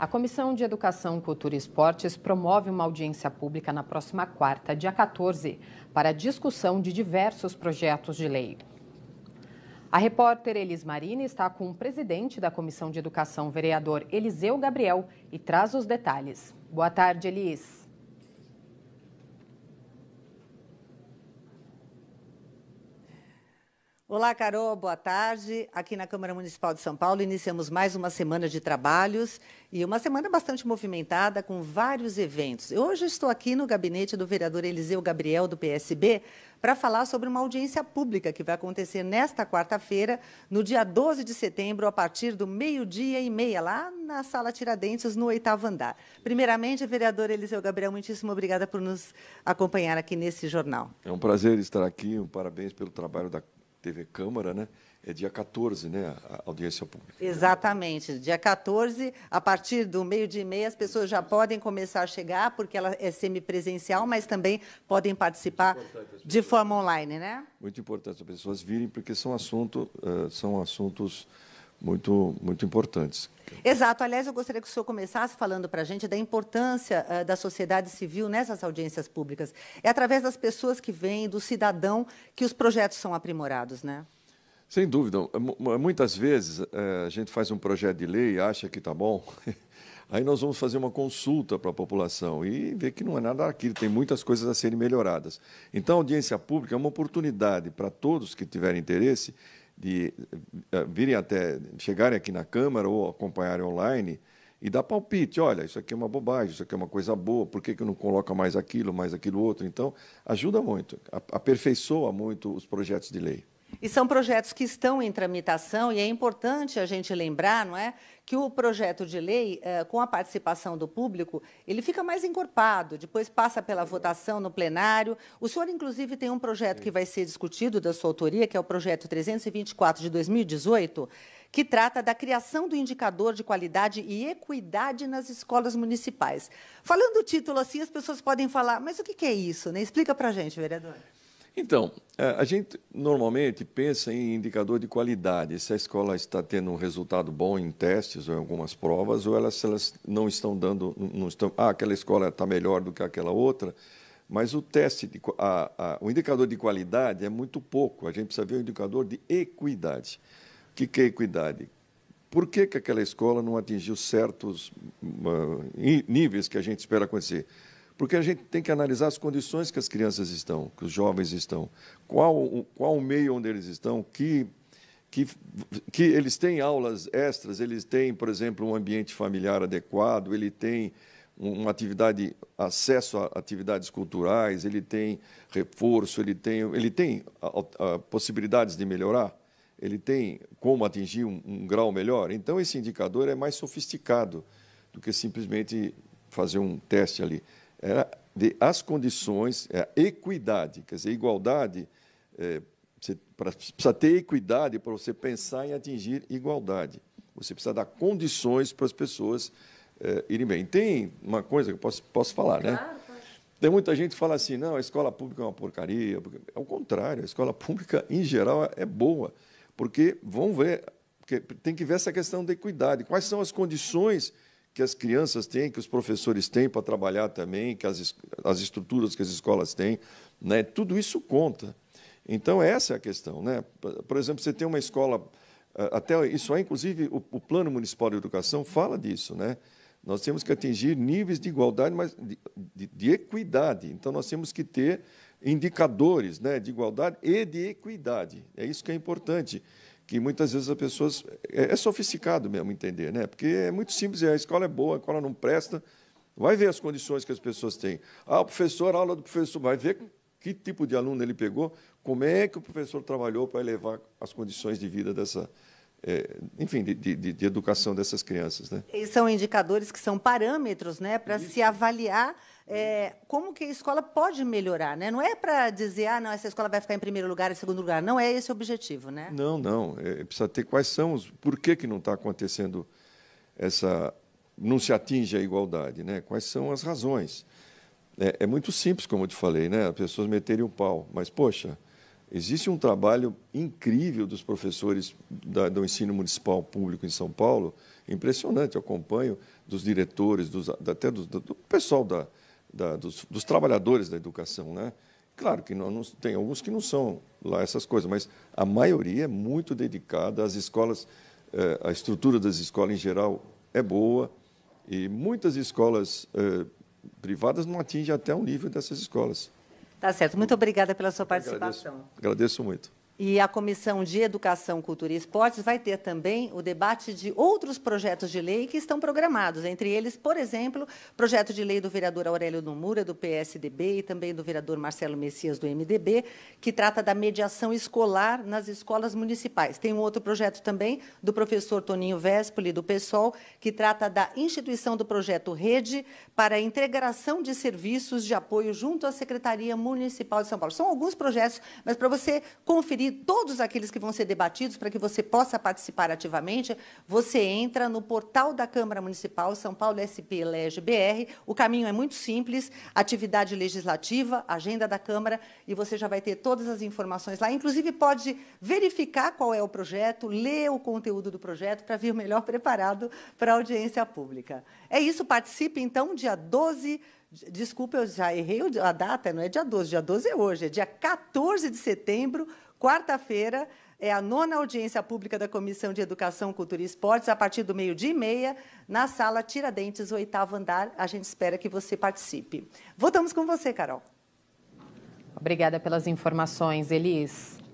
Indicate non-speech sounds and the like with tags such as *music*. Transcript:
A Comissão de Educação, Cultura e Esportes promove uma audiência pública na próxima quarta, dia 14, para discussão de diversos projetos de lei. A repórter Elis Marini está com o presidente da Comissão de Educação, vereador Eliseu Gabriel, e traz os detalhes. Boa tarde, Elis. Olá, Carol, boa tarde. Aqui na Câmara Municipal de São Paulo, iniciamos mais uma semana de trabalhos e uma semana bastante movimentada com vários eventos. hoje estou aqui no gabinete do vereador Eliseu Gabriel, do PSB, para falar sobre uma audiência pública que vai acontecer nesta quarta-feira, no dia 12 de setembro, a partir do meio-dia e meia, lá na Sala Tiradentes, no oitavo andar. Primeiramente, vereador Eliseu Gabriel, muitíssimo obrigada por nos acompanhar aqui nesse jornal. É um prazer estar aqui, um parabéns pelo trabalho da TV Câmara, né? É dia 14, né, a audiência pública. Exatamente, dia 14, a partir do meio-dia e meia, as pessoas já podem começar a chegar, porque ela é semipresencial, mas também podem participar de forma online, né? Muito importante as pessoas virem, porque são, assunto, eh, são assuntos muito, muito importantes. Exato. Aliás, eu gostaria que o senhor começasse falando para a gente da importância uh, da sociedade civil nessas audiências públicas. É através das pessoas que vêm, do cidadão, que os projetos são aprimorados, né? Sem dúvida. É muitas vezes eh, a gente faz um projeto de lei e acha que está bom. *laughs* Aí nós vamos fazer uma consulta para a população e ver que não é nada aquilo, tem muitas coisas a serem melhoradas. Então, a audiência pública é uma oportunidade para todos que tiverem interesse de eh, virem até chegarem aqui na Câmara ou acompanharem online e dar palpite, olha, isso aqui é uma bobagem, isso aqui é uma coisa boa, por que, que não coloca mais aquilo, mais aquilo outro? Então, ajuda muito, aperfeiçoa muito os projetos de lei. E são projetos que estão em tramitação e é importante a gente lembrar, não é, que o projeto de lei, eh, com a participação do público, ele fica mais encorpado, depois passa pela votação no plenário. O senhor, inclusive, tem um projeto que vai ser discutido da sua autoria, que é o projeto 324 de 2018, que trata da criação do indicador de qualidade e equidade nas escolas municipais. Falando o título assim, as pessoas podem falar, mas o que é isso? Né? Explica para a gente, vereador. Então, é, a gente normalmente pensa em indicador de qualidade, se a escola está tendo um resultado bom em testes ou em algumas provas, ou elas, se elas não estão dando, não estão, ah, aquela escola está melhor do que aquela outra, mas o teste, de, a, a, o indicador de qualidade é muito pouco, a gente precisa ver o indicador de equidade. O que, é equidade? Por que, que aquela escola não atingiu certos uh, níveis que a gente espera acontecer? Porque a gente tem que analisar as condições que as crianças estão, que os jovens estão. Qual, qual o meio onde eles estão, que, que, que eles têm aulas extras, eles têm, por exemplo, um ambiente familiar adequado, ele tem uma atividade, acesso a atividades culturais, ele tem reforço, ele tem, ele tem a, a, possibilidades de melhorar, ele tem como atingir um, um, grau melhor. Então, esse indicador é mais sofisticado do que simplesmente fazer um teste ali era é, de as condições, é, equidade, quer dizer, igualdade, é, você, pra, precisa ter equidade para você pensar em atingir igualdade. Você precisa dar condições para as pessoas é, irem bem. Tem uma coisa que eu posso, posso falar, né? claro, né? Pode. Tem muita gente que fala assim, não, a escola pública é uma porcaria. É o contrário, a escola *laughs* pública, em geral, é boa, porque vão ver, tem que ver essa questão da equidade. Quais são as condições que as crianças têm, que os professores têm para trabalhar também, que as, as estruturas que as escolas têm, né? tudo isso conta. Então, essa é a questão. Né? Por exemplo, você tem uma escola, até isso é, inclusive, o, o Plano Municipal de Educação fala disso, né? Nós temos que atingir níveis de igualdade, mas de, de, de, equidade. Então, nós temos que ter indicadores né, de igualdade e de equidade. É isso que é importante que muitas vezes as pessoas. É, é, sofisticado mesmo entender, né? Porque é muito simples, é, a escola é boa, a escola não presta. Vai ver as condições que as pessoas têm. Ah, o professor, a aula do professor, vai ver que tipo de aluno ele pegou, como é que o professor trabalhou para elevar as condições de vida dessa, é, enfim, de, de, de, educação dessas crianças. Né? E são indicadores que são parâmetros né, para se avaliar é, como que a escola pode melhorar, né? Não é para dizer, ah, não, essa escola vai ficar em primeiro lugar, em segundo lugar. Não é esse o objetivo, né? Não, não. É, precisa ter quais são os... Por que, que não está acontecendo essa... Não se atinge a igualdade, né? Quais são as razões? É, é muito simples, como eu te falei, né? As pessoas meterem o pau. Mas, poxa, existe um trabalho incrível dos professores da, do ensino municipal público em São Paulo, impressionante, eu acompanho, dos diretores, dos, até do, do pessoal da, da, dos, dos, trabalhadores da educação, né? Claro que não, não, tem alguns que não são lá essas coisas, mas a maioria é muito dedicada às escolas, eh, a estrutura das escolas em geral é boa e muitas escolas eh, privadas não atingem até o nível dessas escolas. Tá certo. Muito obrigada pela sua participação. Agradeço, agradeço muito. E a Comissão de Educação, Cultura e Esportes vai ter também o debate de outros projetos de lei que estão programados, entre eles, por exemplo, projeto de lei do vereador Aurélio Nomura, do PSDB, e também do vereador Marcelo Messias, do MDB, que trata da mediação escolar nas escolas municipais. Tem um outro projeto também do professor Toninho Vespoli, do PSOL, que trata da instituição do projeto Rede para a integração de serviços de apoio junto à Secretaria Municipal de São Paulo. São alguns projetos, mas para você conferir todos aqueles que vão ser debatidos para que você possa participar ativamente, você entra no portal da Câmara Municipal São Paulo SP Lege BR. O caminho é muito simples, atividade legislativa, agenda da Câmara e você já vai ter todas as informações lá. Inclusive pode verificar qual é o projeto, ler o conteúdo do projeto para vir melhor *laughs* preparado para a audiência pública. É isso, participe então dia 12 Desculpa, eu já errei a data, não é dia 12, dia 12 é hoje, é dia 14 de setembro, Quarta-feira é a nona audiência pública da Comissão de Educação, Cultura e Esportes, a partir do meio-dia e meia, na sala Tiradentes, oitavo andar. A gente espera que você participe. Voltamos com você, Carol. Obrigada pelas informações, Elis.